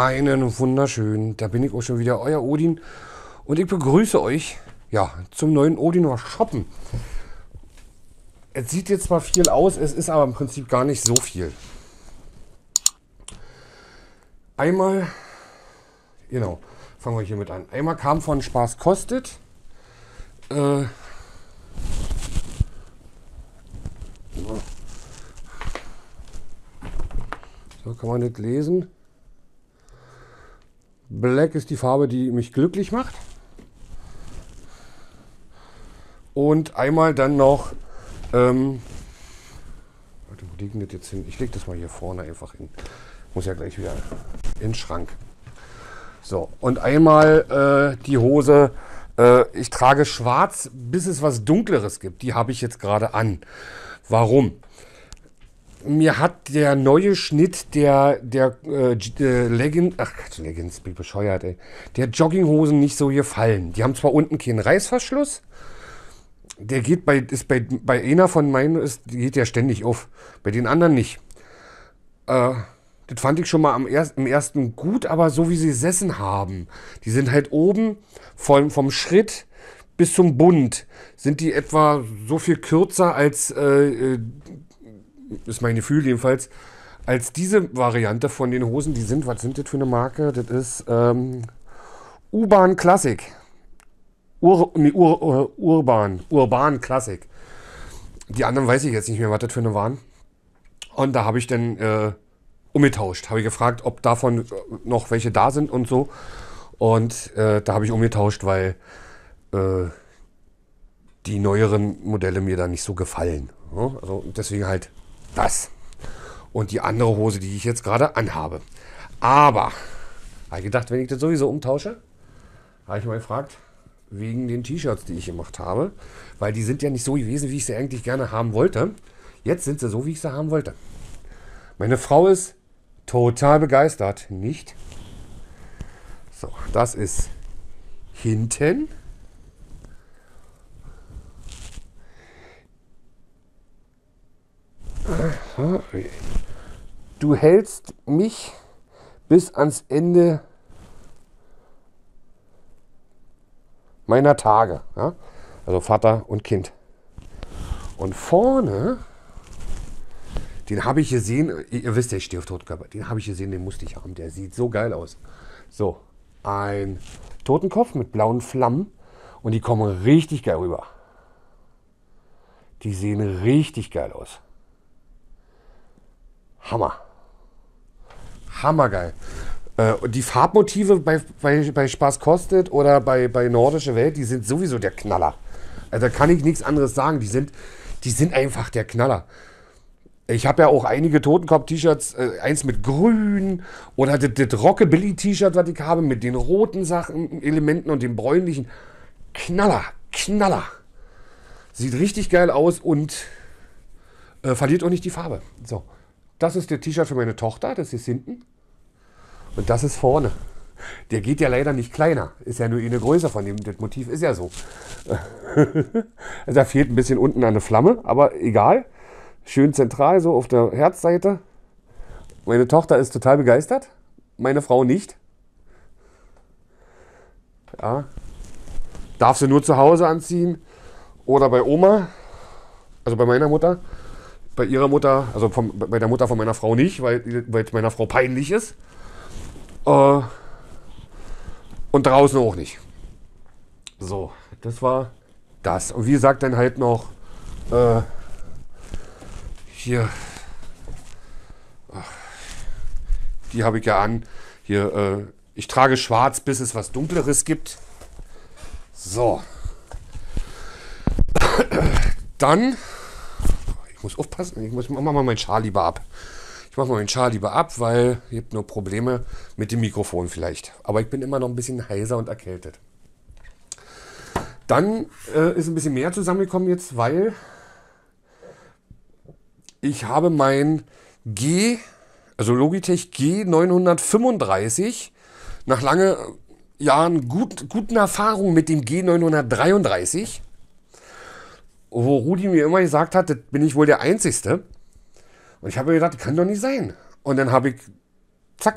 Einen wunderschönen, da bin ich auch schon wieder, euer Odin. Und ich begrüße euch ja, zum neuen Odinor Shoppen. Es sieht jetzt zwar viel aus, es ist aber im Prinzip gar nicht so viel. Einmal, genau, fangen wir hiermit an. Einmal kam von Spaß kostet. Äh, so kann man das lesen. Black ist die Farbe, die mich glücklich macht. Und einmal dann noch, ähm, warte, wo liegen das jetzt hin? Ich lege das mal hier vorne einfach hin. Muss ja gleich wieder in den Schrank. So, und einmal äh, die Hose. Äh, ich trage schwarz, bis es was Dunkleres gibt. Die habe ich jetzt gerade an. Warum? mir hat der neue Schnitt der, der äh, äh Leggings, ach Leggings, bin bescheuert, ey, der Jogginghosen nicht so gefallen. Die haben zwar unten keinen Reißverschluss, der geht bei, ist bei, bei einer von meinen, ist, geht der ständig auf, bei den anderen nicht. Äh, das fand ich schon mal am erst, im ersten gut, aber so wie sie gesessen haben, die sind halt oben vom, vom Schritt bis zum Bund, sind die etwa so viel kürzer als äh, äh ist mein Gefühl jedenfalls, als diese Variante von den Hosen. Die sind, was sind das für eine Marke? Das ist ähm, U-Bahn Classic. Ur, nee, Ur, Ur, Urban, Urban Classic. Die anderen weiß ich jetzt nicht mehr, was das für eine waren. Und da habe ich dann äh, umgetauscht. Habe ich gefragt, ob davon äh, noch welche da sind und so. Und äh, da habe ich umgetauscht, weil äh, die neueren Modelle mir da nicht so gefallen. Also deswegen halt das. Und die andere Hose, die ich jetzt gerade anhabe. Aber, habe ich gedacht, wenn ich das sowieso umtausche, habe ich mal gefragt, wegen den T-Shirts, die ich gemacht habe. Weil die sind ja nicht so gewesen, wie ich sie eigentlich gerne haben wollte. Jetzt sind sie so, wie ich sie haben wollte. Meine Frau ist total begeistert, nicht? So, das ist hinten. Du hältst mich bis ans Ende meiner Tage. Ja? Also Vater und Kind. Und vorne, den habe ich gesehen, ihr wisst ja, ich stehe auf Totenkörper, den habe ich gesehen, den musste ich haben, der sieht so geil aus. So, ein Totenkopf mit blauen Flammen und die kommen richtig geil rüber. Die sehen richtig geil aus. Hammer. Hammergeil. Äh, und die Farbmotive bei, bei, bei Spaß kostet oder bei, bei Nordische Welt, die sind sowieso der Knaller. Also da kann ich nichts anderes sagen. Die sind, die sind einfach der Knaller. Ich habe ja auch einige Totenkopf-T-Shirts, äh, eins mit grün oder das, das Rockabilly-T-Shirt, was ich habe, mit den roten Sachen, Elementen und dem bräunlichen. Knaller, Knaller. Sieht richtig geil aus und äh, verliert auch nicht die Farbe. So. Das ist der T-Shirt für meine Tochter, das ist hinten. Und das ist vorne. Der geht ja leider nicht kleiner. Ist ja nur eine Größe von dem. Das Motiv ist ja so. da fehlt ein bisschen unten eine Flamme, aber egal. Schön zentral, so auf der Herzseite. Meine Tochter ist total begeistert. Meine Frau nicht. Ja. Darf sie nur zu Hause anziehen oder bei Oma, also bei meiner Mutter bei ihrer Mutter, also vom, bei der Mutter von meiner Frau nicht, weil es meiner Frau peinlich ist. Äh, und draußen auch nicht. So, das war das. Und wie gesagt, dann halt noch äh, hier. Ach, die habe ich ja an. Hier, äh, ich trage schwarz, bis es was Dunkleres gibt. So. Dann ich muss aufpassen, ich muss, mach mal meinen Schal lieber ab. Ich mache mal meinen Schal lieber ab, weil ich habe nur Probleme mit dem Mikrofon vielleicht. Aber ich bin immer noch ein bisschen heiser und erkältet. Dann äh, ist ein bisschen mehr zusammengekommen jetzt, weil ich habe mein G, also Logitech G935 nach lange Jahren gut, guten Erfahrungen mit dem G933 wo Rudi mir immer gesagt hat, das bin ich wohl der Einzige. Und ich habe mir gedacht, das kann doch nicht sein. Und dann habe ich, zack,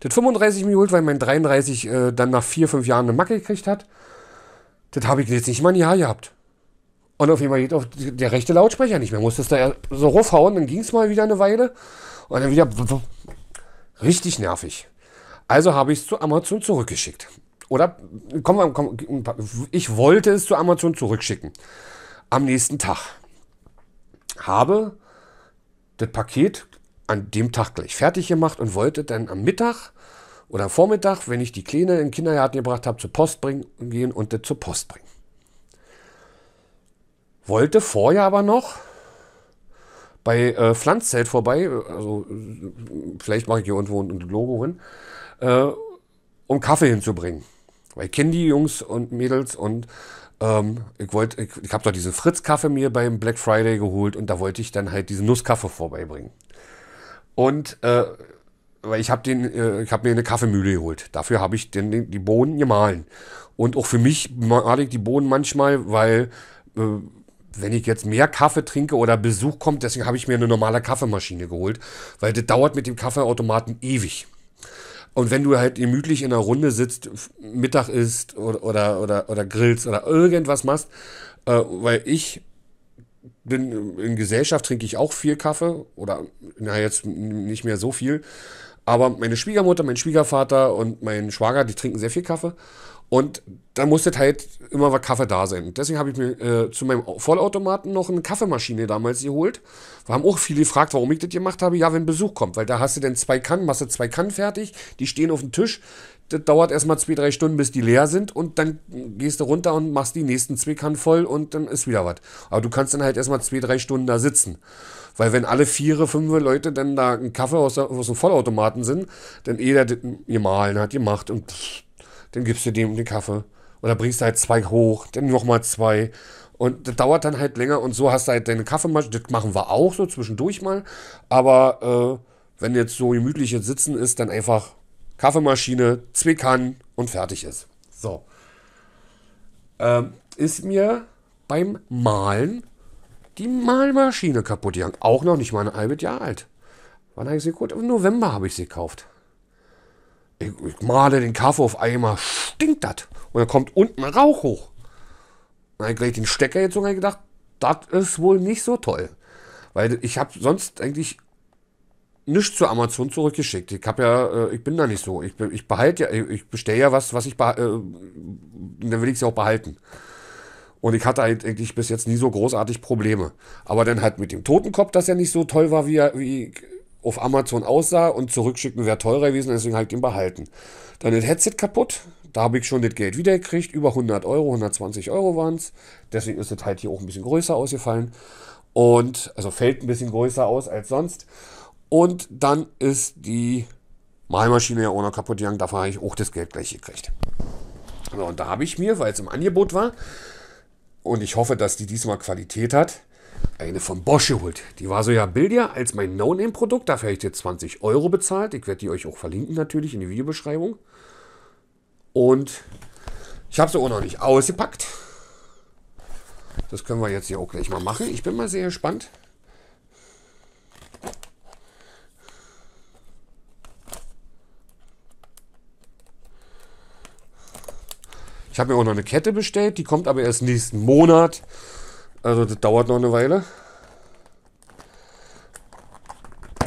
das 35 mir geholt, weil mein 33 äh, dann nach vier, fünf Jahren eine Macke gekriegt hat. Das habe ich jetzt nicht mal ein Jahr gehabt. Und auf einmal geht auch der rechte Lautsprecher nicht mehr. Musste es da so raufhauen, dann ging es mal wieder eine Weile. Und dann wieder richtig nervig. Also habe ich es zu Amazon zurückgeschickt. Oder komm, komm, ich wollte es zu Amazon zurückschicken am nächsten Tag. Habe das Paket an dem Tag gleich fertig gemacht und wollte dann am Mittag oder Vormittag, wenn ich die Kleine in den Kindergarten gebracht habe, zur Post bringen, gehen und das zur Post bringen. Wollte vorher aber noch bei äh, Pflanzzelt vorbei, also vielleicht mache ich hier irgendwo ein Logo hin, äh, um Kaffee hinzubringen. Weil ich kenne die Jungs und Mädels und ähm, ich wollte, ich, ich habe doch diesen Fritz-Kaffee mir beim Black Friday geholt und da wollte ich dann halt diesen Nusskaffee vorbeibringen. Und äh, ich habe äh, ich mir eine Kaffeemühle geholt. Dafür habe ich den, den, die Bohnen gemahlen. Und auch für mich male ich die Bohnen manchmal, weil äh, wenn ich jetzt mehr Kaffee trinke oder Besuch kommt, deswegen habe ich mir eine normale Kaffeemaschine geholt, weil das dauert mit dem Kaffeeautomaten ewig. Und wenn du halt gemütlich in einer Runde sitzt, Mittag isst oder, oder, oder, oder grillst oder irgendwas machst, äh, weil ich bin, in Gesellschaft trinke ich auch viel Kaffee oder na jetzt nicht mehr so viel. Aber meine Schwiegermutter, mein Schwiegervater und mein Schwager, die trinken sehr viel Kaffee. Und da musste halt immer was Kaffee da sein. Deswegen habe ich mir äh, zu meinem Vollautomaten noch eine Kaffeemaschine damals geholt. Wir haben auch viele gefragt, warum ich das gemacht habe. Ja, wenn Besuch kommt, weil da hast du dann zwei Kannen, machst du zwei Kannen fertig, die stehen auf dem Tisch. Das dauert erstmal zwei, drei Stunden, bis die leer sind und dann gehst du runter und machst die nächsten zwei Kannen voll und dann ist wieder was. Aber du kannst dann halt erstmal zwei, drei Stunden da sitzen. Weil wenn alle vier, fünf Leute dann da einen Kaffee aus, der, aus dem Vollautomaten sind, dann eh der das gemahlen hat, gemacht und pff, dann gibst du dem den Kaffee. Oder bringst du halt zwei hoch, dann nochmal zwei. Und das dauert dann halt länger und so hast du halt deine Kaffeemaschine. Das machen wir auch so zwischendurch mal. Aber äh, wenn jetzt so gemütlich jetzt sitzen ist, dann einfach Kaffeemaschine, zwei Kannen und fertig ist. So. Ähm, ist mir beim Malen die Malmaschine kaputt gegangen. Auch noch nicht mal ein halbes Jahr alt. Wann habe ich sie gekauft? Im November habe ich sie gekauft. Ich, ich male den Kaffee auf einmal, stinkt das. Und dann kommt unten Rauch hoch. Dann habe ich den Stecker jetzt sogar gedacht, das ist wohl nicht so toll. Weil ich habe sonst eigentlich nichts zu Amazon zurückgeschickt. Ich habe ja, äh, ich bin da nicht so. Ich, ich behalte ja, ich bestelle ja was, was ich behalte, äh, dann will ich es ja auch behalten. Und ich hatte halt eigentlich bis jetzt nie so großartig Probleme. Aber dann halt mit dem Totenkopf, das ja nicht so toll war, wie, wie ich auf Amazon aussah und zurückschicken wäre teurer gewesen, deswegen halt den behalten. Dann das Headset kaputt, da habe ich schon das Geld wiedergekriegt, über 100 Euro, 120 Euro waren es, deswegen ist das halt hier auch ein bisschen größer ausgefallen und, also fällt ein bisschen größer aus als sonst und dann ist die Malmaschine ja auch noch kaputt gegangen, dafür habe ich auch das Geld gleich gekriegt. So, und da habe ich mir, weil es im Angebot war und ich hoffe, dass die diesmal Qualität hat, eine von Bosch geholt. Die war so ja billiger als mein No-Name-Produkt. Dafür hätte ich jetzt 20 Euro bezahlt. Ich werde die euch auch verlinken natürlich in die Videobeschreibung. Und ich habe sie auch noch nicht ausgepackt. Das können wir jetzt hier auch gleich mal machen. Ich bin mal sehr gespannt. Ich habe mir auch noch eine Kette bestellt, die kommt aber erst nächsten Monat. Also das dauert noch eine Weile.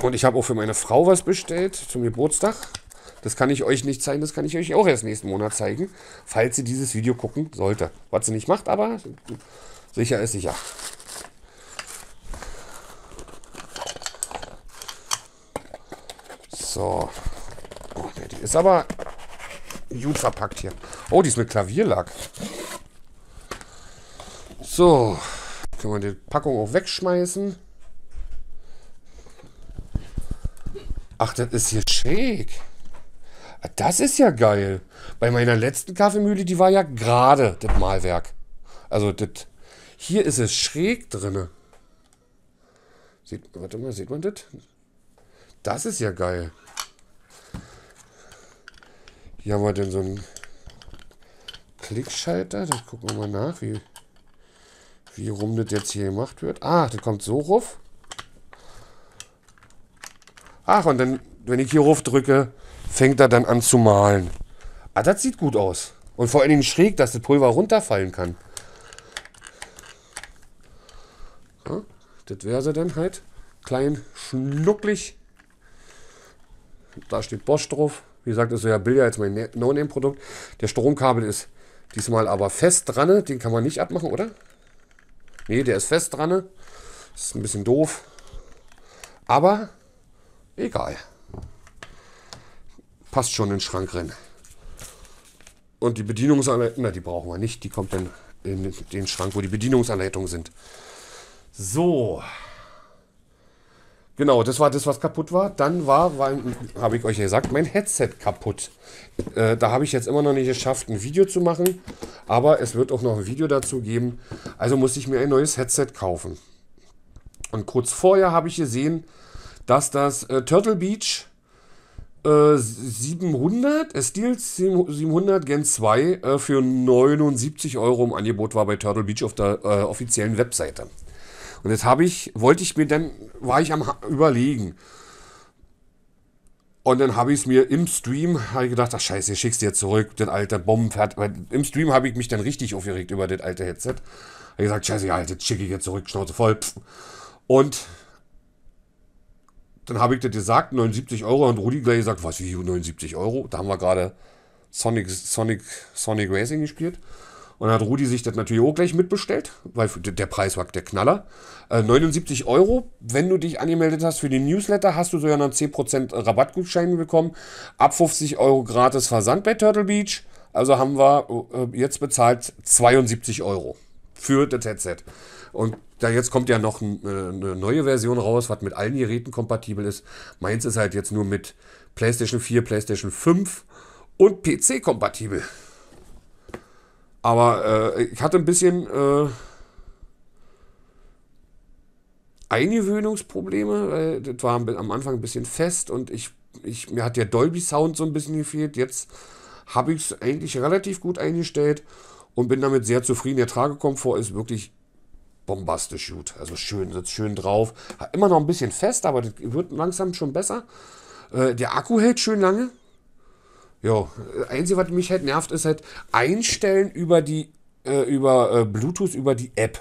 Und ich habe auch für meine Frau was bestellt zum Geburtstag. Das kann ich euch nicht zeigen, das kann ich euch auch erst nächsten Monat zeigen, falls sie dieses Video gucken sollte. Was sie nicht macht, aber sicher ist sicher. So. Oh, die ist aber gut verpackt hier. Oh, die ist mit Klavierlack. So. Können wir die Packung auch wegschmeißen? Ach, das ist hier schräg. Ah, das ist ja geil. Bei meiner letzten Kaffeemühle, die war ja gerade, das Malwerk. Also, das. Hier ist es schräg drin. Sieht, warte mal, sieht man das? Das ist ja geil. Hier haben wir denn so einen Klickschalter. Das gucken wir mal nach, wie wie rum das jetzt hier gemacht wird. Ah, das kommt so ruf. Ach, und dann, wenn ich hier ruf drücke, fängt er dann an zu malen. Ah, das sieht gut aus. Und vor allen Dingen schräg, dass das Pulver runterfallen kann. Ja, das wäre sie dann halt. Klein, schnucklig. Da steht Bosch drauf. Wie gesagt, das ist ja Bilder jetzt mein No-Name-Produkt. Der Stromkabel ist diesmal aber fest dran. Den kann man nicht abmachen, oder? Nee, der ist fest dran. Ne? Ist ein bisschen doof. Aber egal. Passt schon in den Schrank rein. Und die Bedienungsanleitung, na, die brauchen wir nicht. Die kommt dann in den Schrank, wo die Bedienungsanleitungen sind. So. Genau, das war das, was kaputt war. Dann war, war habe ich euch ja gesagt, mein Headset kaputt. Äh, da habe ich jetzt immer noch nicht geschafft, ein Video zu machen. Aber es wird auch noch ein Video dazu geben. Also musste ich mir ein neues Headset kaufen. Und kurz vorher habe ich gesehen, dass das äh, Turtle Beach äh, 700, äh, Steel 700 Gen 2 äh, für 79 Euro im Angebot war bei Turtle Beach auf der äh, offiziellen Webseite. Und jetzt habe ich, wollte ich mir dann, war ich am überlegen. Und dann habe ich es mir im Stream, ich gedacht, ach scheiße, ich schick's dir zurück, das alte Bombenpferd. Im Stream habe ich mich dann richtig aufgeregt über das alte Headset. Habe gesagt, scheiße, ja, jetzt schicke ich jetzt zurück, Schnauze voll. Pff. Und dann habe ich das gesagt, 79 Euro. Und Rudi gleich gesagt, was, wie 79 Euro? Da haben wir gerade Sonic, Sonic, Sonic Racing gespielt. Und hat Rudi sich das natürlich auch gleich mitbestellt, weil der Preis war der Knaller. Äh, 79 Euro, wenn du dich angemeldet hast für den Newsletter, hast du sogar noch 10% Rabattgutschein bekommen. Ab 50 Euro gratis Versand bei Turtle Beach. Also haben wir äh, jetzt bezahlt 72 Euro für das Headset. Und da jetzt kommt ja noch ein, äh, eine neue Version raus, was mit allen Geräten kompatibel ist. Meins ist halt jetzt nur mit PlayStation 4, PlayStation 5 und PC kompatibel. Aber äh, ich hatte ein bisschen äh, Eingewöhnungsprobleme, weil das war am Anfang ein bisschen fest und ich, ich, mir hat der Dolby-Sound so ein bisschen gefehlt. Jetzt habe ich es eigentlich relativ gut eingestellt und bin damit sehr zufrieden. Der Tragekomfort ist wirklich bombastisch gut. Also schön, sitzt schön drauf. Immer noch ein bisschen fest, aber das wird langsam schon besser. Äh, der Akku hält schön lange. Ja, einzige, was mich halt nervt, ist halt einstellen über die äh, über äh, Bluetooth über die App.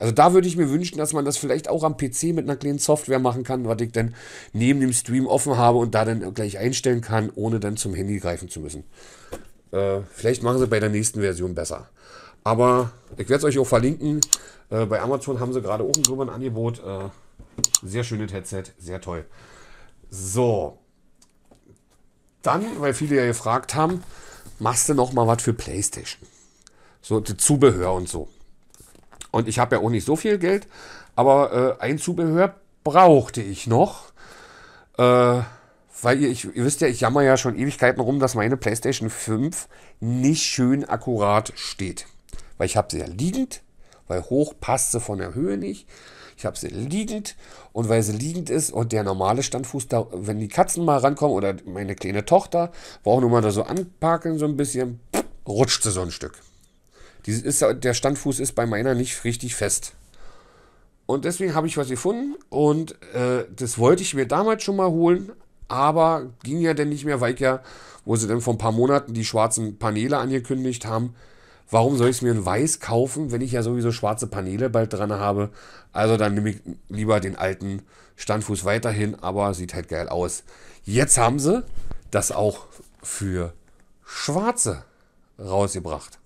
Also da würde ich mir wünschen, dass man das vielleicht auch am PC mit einer kleinen Software machen kann, was ich dann neben dem Stream offen habe und da dann gleich einstellen kann, ohne dann zum Handy greifen zu müssen. Äh, vielleicht machen sie bei der nächsten Version besser. Aber ich werde es euch auch verlinken. Äh, bei Amazon haben sie gerade auch ein Angebot. Äh, sehr schönes Headset, sehr toll. So, dann, weil viele ja gefragt haben, machst du noch mal was für Playstation? So Zubehör und so. Und ich habe ja auch nicht so viel Geld, aber äh, ein Zubehör brauchte ich noch. Äh, weil ihr, ich, ihr wisst ja, ich jammer ja schon Ewigkeiten rum, dass meine PlayStation 5 nicht schön akkurat steht. Weil ich habe sie ja liegend, weil hoch passt sie von der Höhe nicht. Ich habe sie liegend und weil sie liegend ist und der normale Standfuß da, wenn die Katzen mal rankommen oder meine kleine Tochter, brauchen nur mal da so anpacken, so ein bisschen, rutscht sie so ein Stück. Dies ist, der Standfuß ist bei meiner nicht richtig fest. Und deswegen habe ich was gefunden und äh, das wollte ich mir damals schon mal holen, aber ging ja dann nicht mehr, weil ich ja, wo sie dann vor ein paar Monaten die schwarzen Paneele angekündigt haben, Warum soll ich es mir in weiß kaufen, wenn ich ja sowieso schwarze Paneele bald dran habe? Also dann nehme ich lieber den alten Standfuß weiterhin, aber sieht halt geil aus. Jetzt haben sie das auch für schwarze rausgebracht.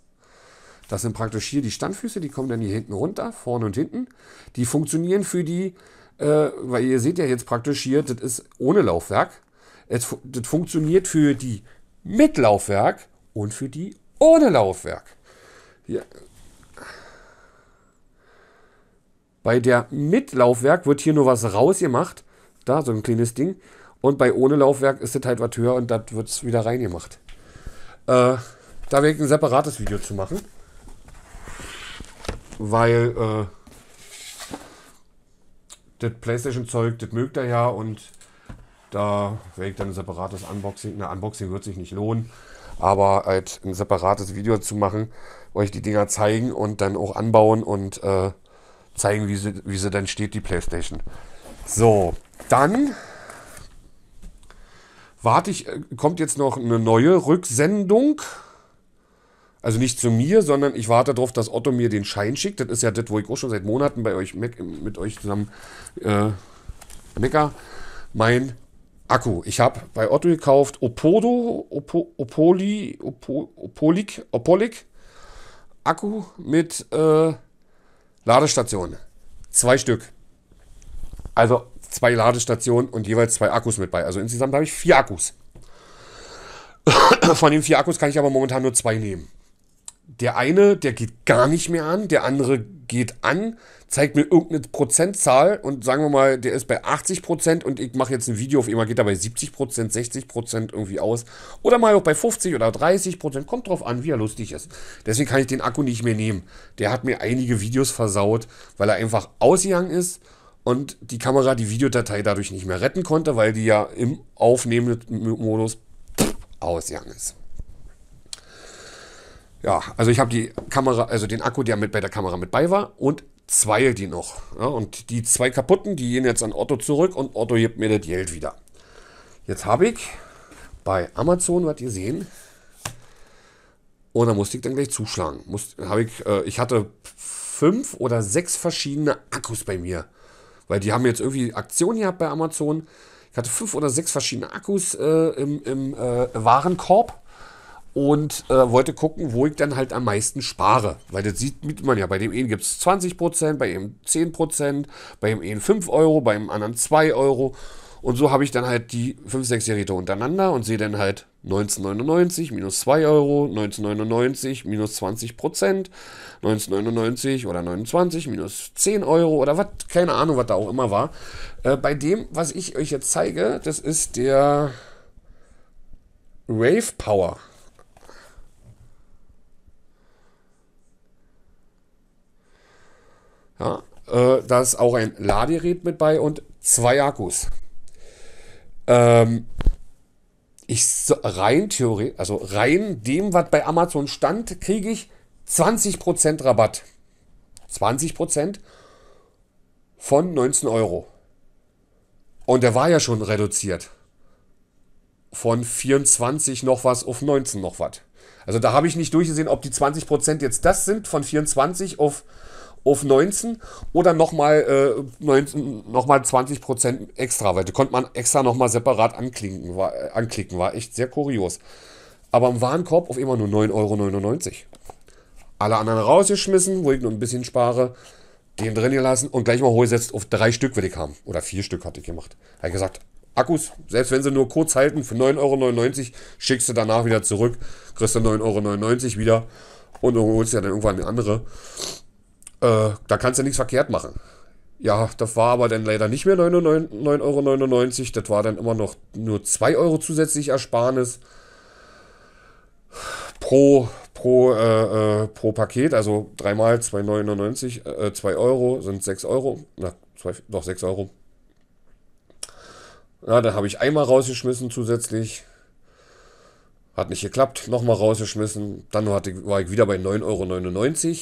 Das sind praktisch hier die Standfüße, die kommen dann hier hinten runter, vorne und hinten. Die funktionieren für die, äh, weil ihr seht ja jetzt praktisch hier, das ist ohne Laufwerk. Es, das funktioniert für die mit Laufwerk und für die ohne Laufwerk. Ja. Bei der mit Laufwerk wird hier nur was rausgemacht. Da, so ein kleines Ding. Und bei ohne Laufwerk ist das halt was höher und das wird es wieder reingemacht. Äh, da werde ich ein separates Video zu machen. Weil äh, das Playstation-Zeug, das mögt er ja und da werde ich dann ein separates Unboxing. Na, ne, Unboxing wird sich nicht lohnen, aber halt ein separates Video zu machen euch die Dinger zeigen und dann auch anbauen und äh, zeigen, wie sie, wie sie dann steht, die Playstation. So, dann warte ich, äh, kommt jetzt noch eine neue Rücksendung. Also nicht zu mir, sondern ich warte darauf, dass Otto mir den Schein schickt. Das ist ja das, wo ich auch schon seit Monaten bei euch mit euch zusammen äh, mecker. Mein Akku. Ich habe bei Otto gekauft Opodo, Opo, Opoli, Opo, Opolik, Opolik, Akku mit äh, Ladestation. Zwei Stück. Also zwei Ladestationen und jeweils zwei Akkus mit bei. Also insgesamt habe ich vier Akkus. Von den vier Akkus kann ich aber momentan nur zwei nehmen der eine, der geht gar nicht mehr an, der andere geht an, zeigt mir irgendeine Prozentzahl und sagen wir mal, der ist bei 80 Prozent und ich mache jetzt ein Video auf immer geht er bei 70 Prozent, 60 Prozent irgendwie aus oder mal auch bei 50 oder 30 Prozent, kommt drauf an, wie er lustig ist. Deswegen kann ich den Akku nicht mehr nehmen. Der hat mir einige Videos versaut, weil er einfach ausgegangen ist und die Kamera die Videodatei dadurch nicht mehr retten konnte, weil die ja im aufnehmenden Modus ausgegangen ist. Ja, also ich habe die Kamera, also den Akku, der mit bei der Kamera mit bei war und zwei die noch. Ja, und die zwei kaputten, die gehen jetzt an Otto zurück und Otto gibt mir das Geld wieder. Jetzt habe ich bei Amazon, was ihr sehen, und da musste ich dann gleich zuschlagen. Muss, hab ich, äh, ich hatte fünf oder sechs verschiedene Akkus bei mir. Weil die haben jetzt irgendwie Aktion gehabt bei Amazon. Ich hatte fünf oder sechs verschiedene Akkus äh, im, im äh, Warenkorb und äh, wollte gucken, wo ich dann halt am meisten spare. Weil das sieht man ja, bei dem einen gibt es 20%, bei dem 10%, bei dem einen 5 Euro, bei dem anderen 2 Euro. Und so habe ich dann halt die 5, 6 Geräte untereinander und sehe dann halt 1999 minus 2 Euro, 1999 minus 20 Prozent, 1999 oder 29 minus 10 Euro oder was, keine Ahnung, was da auch immer war. Äh, bei dem, was ich euch jetzt zeige, das ist der Rave Power. Ja, äh, da ist auch ein Ladegerät mit bei und zwei Akkus. Ähm, ich rein theoretisch, also rein dem, was bei Amazon stand, kriege ich 20% Rabatt. 20% von 19 Euro. Und der war ja schon reduziert. Von 24 noch was auf 19 noch was. Also da habe ich nicht durchgesehen, ob die 20% jetzt das sind, von 24 auf auf 19 oder nochmal äh, noch mal 20% extra, weil die konnte man extra nochmal separat anklicken war, äh, anklicken, war echt sehr kurios. Aber im Warenkorb auf immer nur 9,99 Euro. Alle anderen rausgeschmissen, wo ich nur ein bisschen spare, den drin gelassen und gleich mal hochgesetzt auf drei Stück will ich haben. Oder vier Stück hatte ich gemacht. Habe ich gesagt, Akkus, selbst wenn sie nur kurz halten, für 9,99 Euro schickst du danach wieder zurück, kriegst du 9,99 Euro wieder und holst ja dann irgendwann eine andere. Äh, da kannst du nichts verkehrt machen. Ja, das war aber dann leider nicht mehr 9,99 Euro. Das war dann immer noch nur 2 Euro zusätzlich Ersparnis pro, pro, äh, äh pro Paket. Also dreimal 2,99, äh, 2 äh, Euro sind 6 Euro. Na, zwei, doch 6 Euro. Na, dann habe ich einmal rausgeschmissen zusätzlich. Hat nicht geklappt. Nochmal rausgeschmissen. Dann hatte, war ich wieder bei 9,99 Euro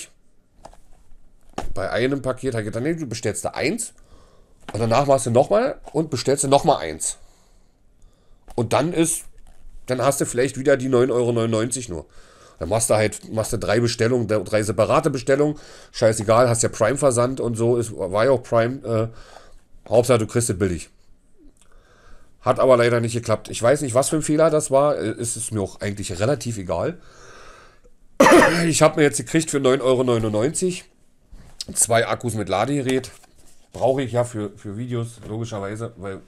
bei einem Paket hat gedacht, nee, du bestellst da eins und danach machst du nochmal und bestellst du nochmal eins. Und dann ist, dann hast du vielleicht wieder die 9,99 Euro nur. Dann machst du halt, machst du drei Bestellungen, drei separate Bestellungen. Scheißegal, hast ja Prime-Versand und so, ist, war ja auch Prime. Äh, Hauptsache, du kriegst es billig. Hat aber leider nicht geklappt. Ich weiß nicht, was für ein Fehler das war. Äh, ist Es mir auch eigentlich relativ egal. Ich habe mir jetzt gekriegt für 9,99 Euro zwei Akkus mit Ladegerät. Brauche ich ja für, für Videos, logischerweise, weil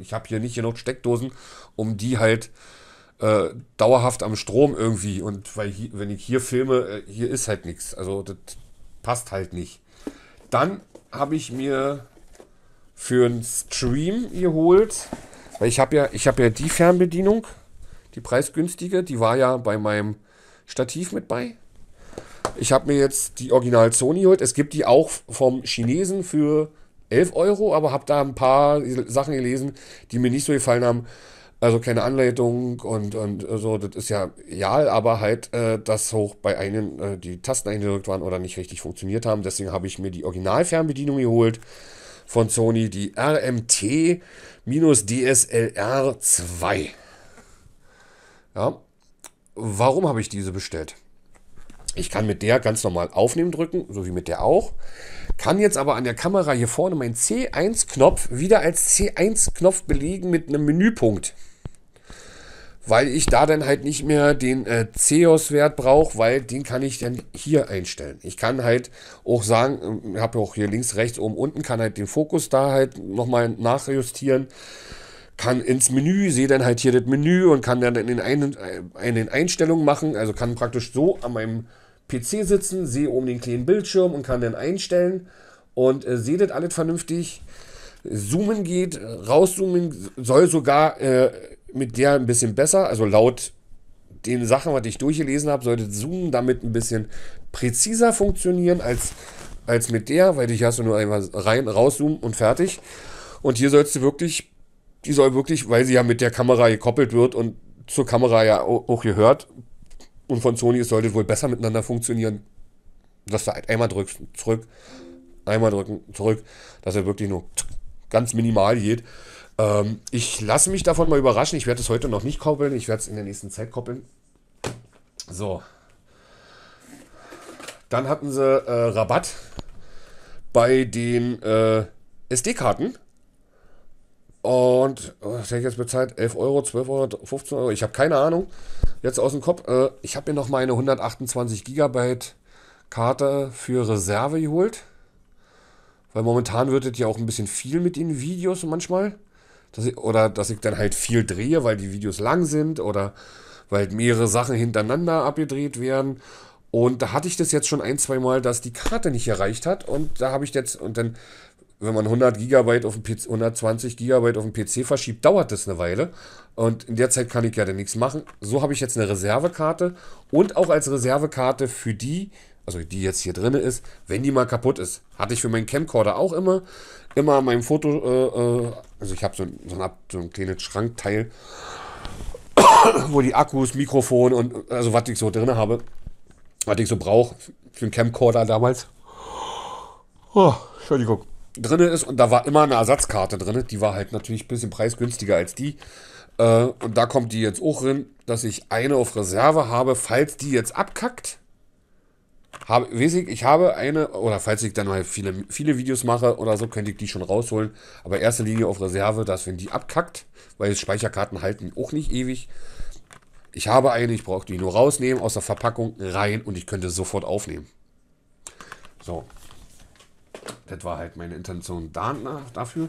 ich habe hier nicht genug Steckdosen, um die halt äh, dauerhaft am Strom irgendwie. Und weil hier, wenn ich hier filme, äh, hier ist halt nichts. Also das passt halt nicht. Dann habe ich mir für einen Stream geholt, weil ich habe ja, ich ja die Fernbedienung, die preisgünstige, die war ja bei meinem Stativ mit bei. Ich habe mir jetzt die Original Sony geholt. Es gibt die auch vom Chinesen für 11 Euro, aber habe da ein paar Sachen gelesen, die mir nicht so gefallen haben. Also keine Anleitung und, und so, das ist ja ja, aber halt, äh, dass hoch bei einem äh, die Tasten eingedrückt waren oder nicht richtig funktioniert haben. Deswegen habe ich mir die Originalfernbedienung geholt von Sony, die RMT-DSLR 2. Ja, warum habe ich diese bestellt? Ich kann mit der ganz normal aufnehmen drücken, so wie mit der auch. Kann jetzt aber an der Kamera hier vorne meinen C1-Knopf wieder als C1-Knopf belegen mit einem Menüpunkt. Weil ich da dann halt nicht mehr den äh, CEOS-Wert brauche, weil den kann ich dann hier einstellen. Ich kann halt auch sagen, ich ähm, habe auch hier links, rechts, oben, unten, kann halt den Fokus da halt nochmal nachjustieren kann ins Menü, sehe dann halt hier das Menü und kann dann in den, Ein äh, in den Einstellungen machen. Also kann praktisch so an meinem PC sitzen, sehe oben den kleinen Bildschirm und kann dann einstellen und äh, sehe das alles vernünftig. Zoomen geht, rauszoomen soll sogar äh, mit der ein bisschen besser, also laut den Sachen, was ich durchgelesen habe, sollte Zoomen damit ein bisschen präziser funktionieren als, als mit der, weil ich hast du nur einmal rein, rauszoomen und fertig. Und hier sollst du wirklich, die soll wirklich, weil sie ja mit der Kamera gekoppelt wird und zur Kamera ja auch gehört, und von Sony, es sollte wohl besser miteinander funktionieren, dass du halt einmal drückst, zurück, einmal drücken, zurück, dass er wirklich nur ganz minimal geht. Ähm, ich lasse mich davon mal überraschen. Ich werde es heute noch nicht koppeln. Ich werde es in der nächsten Zeit koppeln. So. Dann hatten sie äh, Rabatt bei den äh, SD-Karten. Und oh, was hätte ich jetzt bezahlt? 11 Euro, 12 Euro, 15 Euro? Ich habe keine Ahnung. Jetzt aus dem Kopf. Äh, ich habe mir noch meine 128 Gigabyte Karte für Reserve geholt. Weil momentan wird es ja auch ein bisschen viel mit den Videos manchmal. Dass ich, oder dass ich dann halt viel drehe, weil die Videos lang sind oder weil mehrere Sachen hintereinander abgedreht werden. Und da hatte ich das jetzt schon ein, zwei Mal, dass die Karte nicht erreicht hat. Und da habe ich jetzt, und dann wenn man 100 Gigabyte auf dem PC, 120 Gigabyte auf dem PC verschiebt, dauert das eine Weile. Und in der Zeit kann ich ja dann nichts machen. So habe ich jetzt eine Reservekarte und auch als Reservekarte für die, also die jetzt hier drin ist, wenn die mal kaputt ist. Hatte ich für meinen Camcorder auch immer. Immer an meinem Foto, äh, äh also ich habe so, so, so ein kleines Schrankteil, wo die Akkus, Mikrofon und also was ich so drin habe, was ich so brauche für einen Camcorder damals. Oh, Entschuldigung drin ist und da war immer eine Ersatzkarte drin. Die war halt natürlich ein bisschen preisgünstiger als die. Äh, und da kommt die jetzt auch drin, dass ich eine auf Reserve habe, falls die jetzt abkackt. Habe, weiß ich, ich habe eine, oder falls ich dann mal viele, viele Videos mache oder so, könnte ich die schon rausholen. Aber erste Linie auf Reserve, dass wenn die abkackt, weil Speicherkarten halten auch nicht ewig. Ich habe eine, ich brauche die nur rausnehmen, aus der Verpackung rein und ich könnte sofort aufnehmen. So, das war halt meine Intention dafür.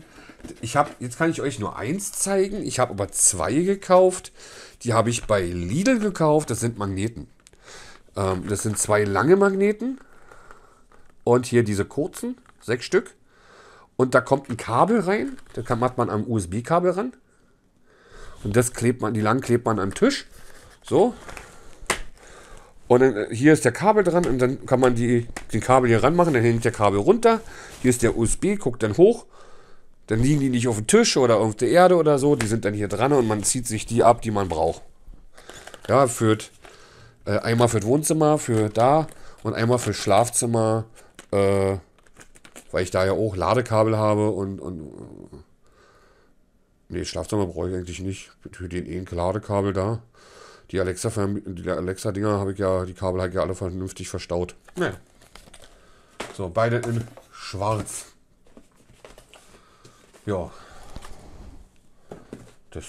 Ich habe, jetzt kann ich euch nur eins zeigen. Ich habe aber zwei gekauft. Die habe ich bei Lidl gekauft. Das sind Magneten. Ähm, das sind zwei lange Magneten. Und hier diese kurzen, sechs Stück. Und da kommt ein Kabel rein. Da kann, macht man am USB-Kabel ran. Und das klebt man, die lang klebt man am Tisch. So. Und dann, äh, hier ist der Kabel dran und dann kann man die den Kabel hier ranmachen, dann hängt der Kabel runter. Hier ist der USB, guckt dann hoch. Dann liegen die nicht auf dem Tisch oder auf der Erde oder so. Die sind dann hier dran und man zieht sich die ab, die man braucht. Ja, führt äh, einmal für das Wohnzimmer, für da und einmal für das Schlafzimmer, äh, weil ich da ja auch Ladekabel habe und, und äh, nee, Schlafzimmer brauche ich eigentlich nicht. Für den eh Ladekabel da. Die Alexa-Dinger Alexa habe ich ja, die Kabel habe ich ja alle vernünftig verstaut. Naja. So, beide in schwarz. Ja. Das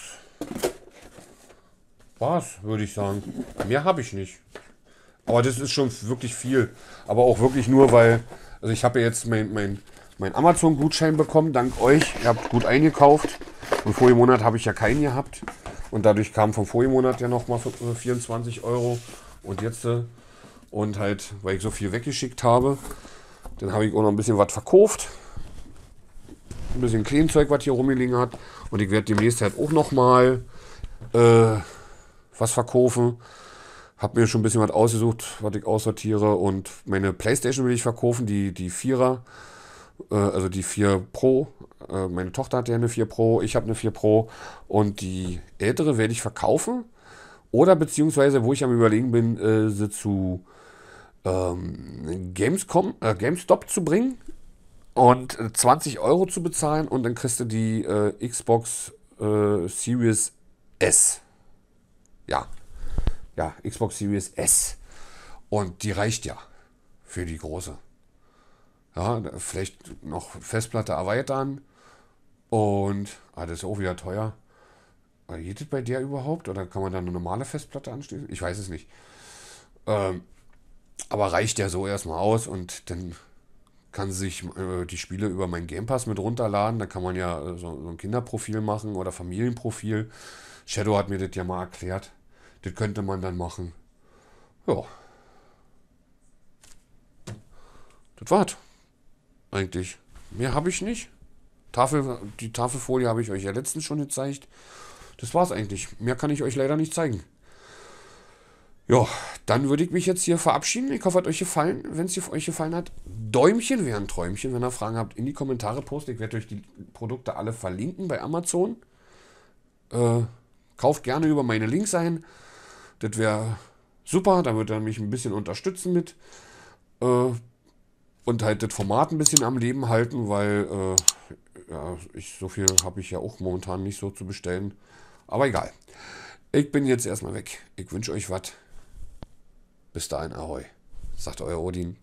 war's, würde ich sagen. Mehr habe ich nicht. Aber das ist schon wirklich viel. Aber auch wirklich nur, weil, also ich habe ja jetzt mein, mein, mein Amazon-Gutschein bekommen, dank euch. Ihr habt gut eingekauft. Und vorigen Monat habe ich ja keinen gehabt. Und dadurch kam vom vorigen Monat ja nochmal 24 äh, Euro. Und jetzt, äh, und halt, weil ich so viel weggeschickt habe, dann habe ich auch noch ein bisschen was verkauft. Ein bisschen Kleenzeug, was hier rumgelegen hat. Und ich werde demnächst halt auch nochmal äh, was verkaufen. Habe mir schon ein bisschen was ausgesucht, was ich aussortiere. Und meine Playstation will ich verkaufen, die, die Vierer. Äh, also die 4 Pro. Äh, meine Tochter hat ja eine 4 Pro, ich habe eine 4 Pro. Und die ältere werde ich verkaufen. Oder beziehungsweise, wo ich am überlegen bin, äh, sie zu ähm, Gamescom, äh, GameStop zu bringen und 20 äh, Euro zu bezahlen und dann kriegst du die äh, Xbox äh, Series S. Ja. Ja, Xbox Series S. Und die reicht ja für die große. Ja, vielleicht noch Festplatte erweitern und ah, das ist auch wieder teuer. Äh, geht das bei der überhaupt? Oder kann man da eine normale Festplatte anschließen? Ich weiß es nicht. Ähm, aber reicht ja so erstmal aus und dann kann sich äh, die Spiele über meinen Game Pass mit runterladen. Da kann man ja äh, so, so, ein Kinderprofil machen oder Familienprofil. Shadow hat mir das ja mal erklärt. Das könnte man dann machen. Ja. Das war's. Eigentlich. Mehr habe ich nicht. Tafel, die Tafelfolie habe ich euch ja letztens schon gezeigt. Das war's eigentlich. Mehr kann ich euch leider nicht zeigen. Ja, dann würde ich mich jetzt hier verabschieden. Ich hoffe, es hat euch gefallen. Wenn es euch gefallen hat, Däumchen wären Träumchen. Wenn ihr Fragen habt, in die Kommentare posten. Ich werde euch die Produkte alle verlinken bei Amazon. Äh, kauft gerne über meine Links ein. Das wäre super. Da würde er mich ein bisschen unterstützen mit. Äh, und halt das Format ein bisschen am Leben halten, weil äh, ja, ich, so viel habe ich ja auch momentan nicht so zu bestellen. Aber egal. Ich bin jetzt erstmal weg. Ich wünsche euch was. Bis dahin, ahoi, sagt euer Odin.